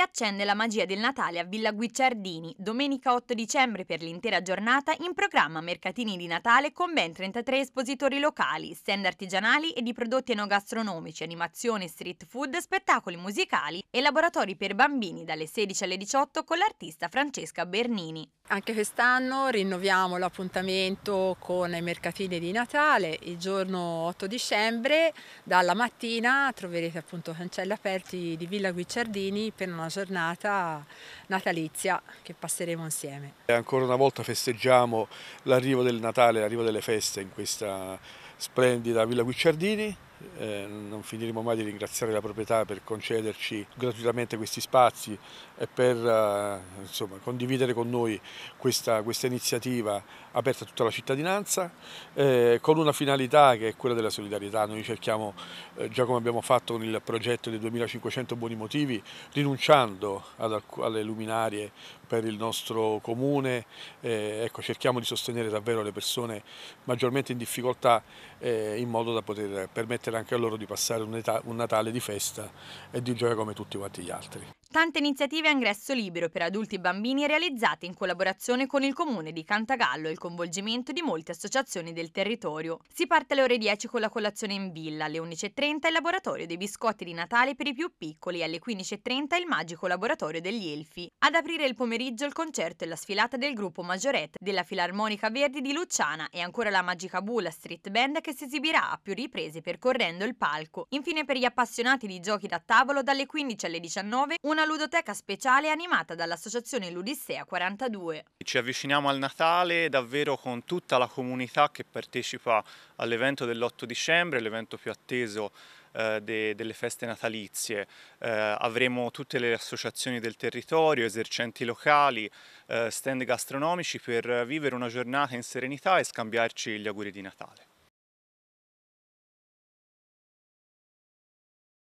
Si accende la magia del Natale a Villa Guicciardini, domenica 8 dicembre per l'intera giornata, in programma mercatini di Natale con ben 33 espositori locali, stand artigianali e di prodotti enogastronomici, animazione, street food, spettacoli musicali e laboratori per bambini dalle 16 alle 18 con l'artista Francesca Bernini. Anche quest'anno rinnoviamo l'appuntamento con i mercatini di Natale il giorno 8 dicembre, dalla mattina troverete appunto cancelli aperti di Villa Guicciardini per una giornata natalizia che passeremo insieme. Ancora una volta festeggiamo l'arrivo del Natale, l'arrivo delle feste in questa splendida Villa Guicciardini eh, non finiremo mai di ringraziare la proprietà per concederci gratuitamente questi spazi e per eh, insomma, condividere con noi questa, questa, iniziativa aperta a tutta la cittadinanza eh, con una finalità che è quella della solidarietà. Noi cerchiamo, eh, già come abbiamo fatto con il progetto dei 2500 buoni motivi, rinunciando ad, alle luminarie per il nostro comune, ecco, cerchiamo di sostenere davvero le persone maggiormente in difficoltà in modo da poter permettere permettere anche a loro di passare un, età, un Natale di festa e di gioia come tutti quanti gli altri. Tante iniziative a ingresso libero per adulti e bambini realizzate in collaborazione con il comune di Cantagallo e il coinvolgimento di molte associazioni del territorio. Si parte alle ore 10 con la colazione in villa, alle 11.30 il laboratorio dei biscotti di Natale per i più piccoli e alle 15.30 il magico laboratorio degli elfi. Ad aprire il pomeriggio il concerto e la sfilata del gruppo Majorette della Filarmonica Verdi di Luciana e ancora la Magica Bula Street Band che si esibirà a più riprese percorrendo il palco. Infine per gli appassionati di giochi da tavolo dalle 15 alle 19 una una ludoteca speciale animata dall'associazione Ludissea 42. Ci avviciniamo al Natale davvero con tutta la comunità che partecipa all'evento dell'8 dicembre, l'evento più atteso eh, delle feste natalizie. Eh, avremo tutte le associazioni del territorio, esercenti locali, eh, stand gastronomici per vivere una giornata in serenità e scambiarci gli auguri di Natale.